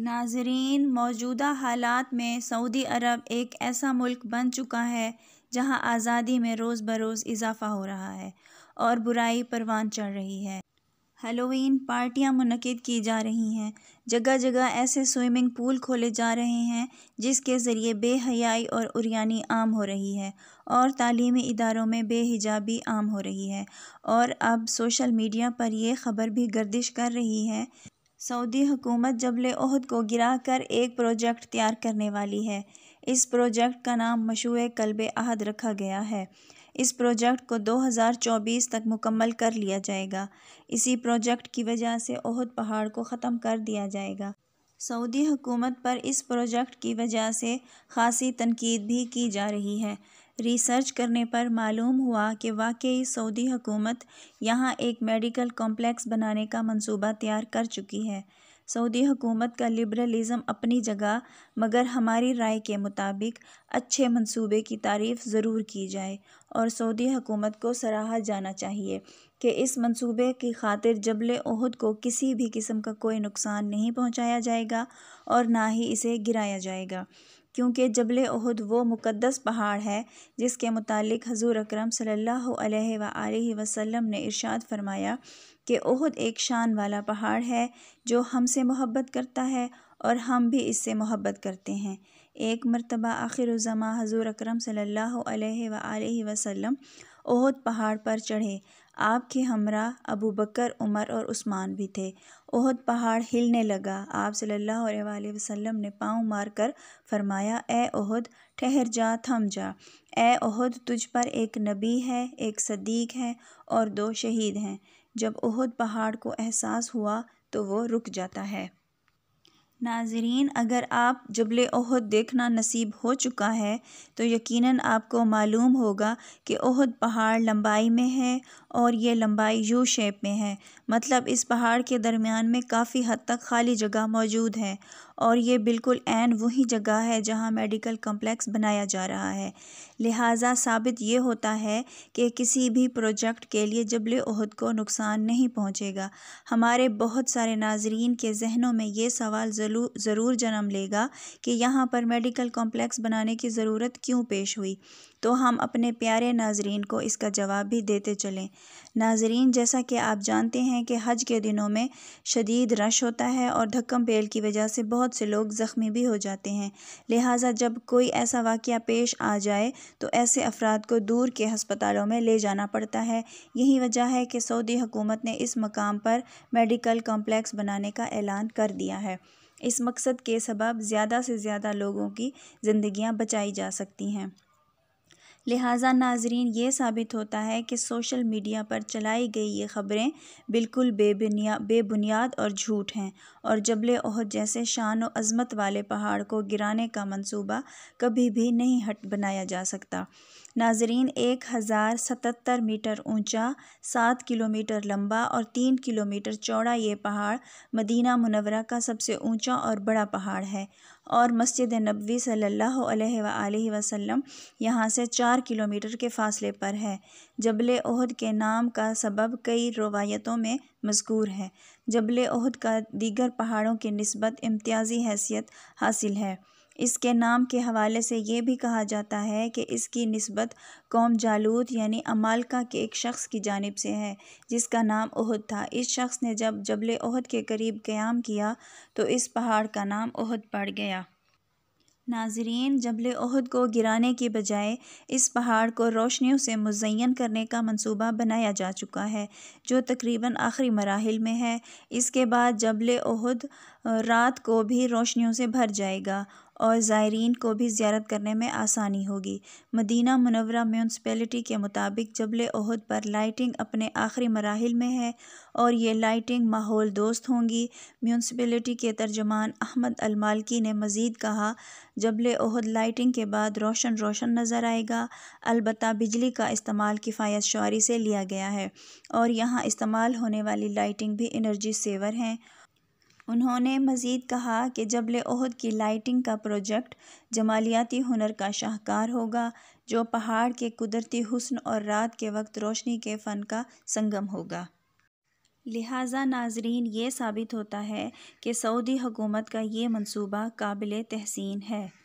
नाजरीन मौजूदा हालात में सऊदी अरब एक ऐसा मुल्क बन चुका है जहां आज़ादी में रोज़ बरोज़ इजाफ़ा हो रहा है और बुराई परवान चढ़ रही है हेलोवीन पार्टियां मनद की जा रही हैं जगह जगह ऐसे स्विमिंग पूल खोले जा रहे हैं जिसके ज़रिए बेहयाई और उरियानी आम हो रही है और तालीमी इदारों में बेहिजाबी आम हो रही है और अब सोशल मीडिया पर यह ख़बर भी गर्दिश कर रही है सऊदी हुकूमत जबल अहद को गिरा कर एक प्रोजेक्ट तैयार करने वाली है इस प्रोजेक्ट का नाम मशहूर कलब अहद रखा गया है इस प्रोजेक्ट को 2024 तक मुकम्मल कर लिया जाएगा इसी प्रोजेक्ट की वजह से अहद पहाड़ को ख़त्म कर दिया जाएगा सऊदी हुकूमत पर इस प्रोजेक्ट की वजह से खासी तनकीद भी की जा रही है रिसर्च करने पर मालूम हुआ कि वाकई सऊदी हुकूमत यहाँ एक मेडिकल कॉम्प्लेक्स बनाने का मंसूबा तैयार कर चुकी है सऊदी हुकूमत का लिबरलिज्म अपनी जगह मगर हमारी राय के मुताबिक अच्छे मंसूबे की तारीफ़ ज़रूर की जाए और सऊदी हुकूमत को सराहा जाना चाहिए कि इस मंसूबे की खातिर जबल अहद को किसी भी किस्म का कोई नुकसान नहीं पहुंचाया जाएगा और ना ही इसे गिराया जाएगा क्योंकि जबल अहद वो मुक़दस पहाड़ है जिसके मुतालिक़ हजूर अक्रम सल्लल्लाहु वसम ने इरशाद फरमाया कि ओहद एक शान वाला पहाड़ है जो हमसे मोहब्बत करता है और हम भी इससे मोहब्बत करते हैं एक मरतबा आखिर ज़मा हज़ूर अकरम सल्ला वसम ओहद पहाड़ पर चढ़े आपके हमरा अबू बकर उमर और उस्मान भी थे ओहद पहाड़ हिलने लगा आप सल्लल्लाहु अलैहि वसल्लम ने पाँव मारकर फरमाया ए ओहद ठहर जा थम जा ए ओहद तुझ पर एक नबी है एक सदीक है और दो शहीद हैं जब ओहद पहाड़ को एहसास हुआ तो वो रुक जाता है नाजरीन अगर आप जबल अहद देखना नसीब हो चुका है तो यकीनन आपको मालूम होगा कि अहद पहाड़ लंबाई में है और ये लंबाई यू शेप में है मतलब इस पहाड़ के दरमियान में काफ़ी हद तक खाली जगह मौजूद है और ये बिल्कुल एन वही जगह है जहां मेडिकल कम्प्लेक्स बनाया जा रहा है लिहाजा साबित ये होता है कि किसी भी प्रोजेक्ट के लिए जबल उहद को नुकसान नहीं पहुंचेगा हमारे बहुत सारे नाजरीन के जहनों में ये सवाल ज़रूर जन्म लेगा कि यहाँ पर मेडिकल कॉम्प्लेक्स बनाने की ज़रूरत क्यों पेश हुई तो हम अपने प्यारे नाजरीन को इसका जवाब भी देते चलें नाजरीन जैसा कि आप जानते हैं कि हज के दिनों में शदीद रश होता है और धक्कम पेल की वजह से बहुत से लोग ज़ख्मी भी हो जाते हैं लिहाजा जब कोई ऐसा वाक़ पेश आ जाए तो ऐसे अफराद को दूर के हस्पतालों में ले जाना पड़ता है यही वजह है कि सऊदी हुकूमत ने इस मकाम पर मेडिकल कॉम्प्लेक्स बनाने का ऐलान कर दिया है इस मकसद के सबब ज़्यादा से ज़्यादा लोगों की ज़िंदियाँ बचाई जा सकती हैं लिहाजा नाजरीन ये साबित होता है कि सोशल मीडिया पर चलाई गई ये ख़बरें बिल्कुल बेबुनिया बेबुनियाद और झूठ हैं और जबल ओहद जैसे शान और अज़मत वाले पहाड़ को गिराने का मंसूबा कभी भी नहीं हट बनाया जा सकता नाजरीन एक हज़ार सतहत्तर मीटर ऊंचा सात किलोमीटर लंबा और तीन किलोमीटर चौड़ा ये पहाड़ मदीना मुनवरा का सबसे ऊंचा और बड़ा पहाड़ है और मस्जिद नबी सल्ला वसम यहाँ से चार चार किलोमीटर के फासले पर है जबल अहद के नाम का सबब कई रवायतों में मजकूर है जबल अहद का दीगर पहाड़ों की नस्बत इम्तियाजी हैसियत हासिल है इसके नाम के हवाले से ये भी कहा जाता है कि इसकी नस्बत कौम जालूद यानी अमालका के एक शख्स की जानब से है जिसका नाम ओहद था इस शख्स ने जब जबल ओहद के करीब क़्याम किया तो इस पहाड़ का नाम ओहद पड़ गया नाज़रीन जबल अहद को गिराने के बजाय इस पहाड़ को रोशनियों से मुजयन करने का मंसूबा बनाया जा चुका है जो तकरीबन आखिरी मराहल में है इसके बाद जबल अहद रात को भी रोशनियों से भर जाएगा और ज़ायरीन को भी ज़्यारत करने में आसानी होगी मदीना मुनवरा म्यूनसपैलिटी के मुताबिक जबल अहद पर लाइटिंग अपने आखिरी मराहल में है और ये लाइटिंग माहौल दोस्त होंगी म्यूनसपैलिटी के तर्जमान अहमद अलमालकी ने मज़ीद कहा जबल अहद लाइटिंग के बाद रोशन रोशन नज़र आएगा अलबत् बिजली का इस्तेमाल किफ़ायत शुरी से लिया गया है और यहाँ इस्तेमाल होने वाली लाइटिंग भी इनर्जी सेवर हैं उन्होंने मज़ीद कहा कि जबल अहद की लाइटिंग का प्रोजेक्ट जमालियाती हुनर का शाहकार होगा जो पहाड़ के कुदरती हुस्न और रात के वक्त रोशनी के फ़न का संगम होगा लिहाजा नाजरीन ये साबित होता है कि सऊदी हुकूमत का ये मंसूबा काबिल तहसीन है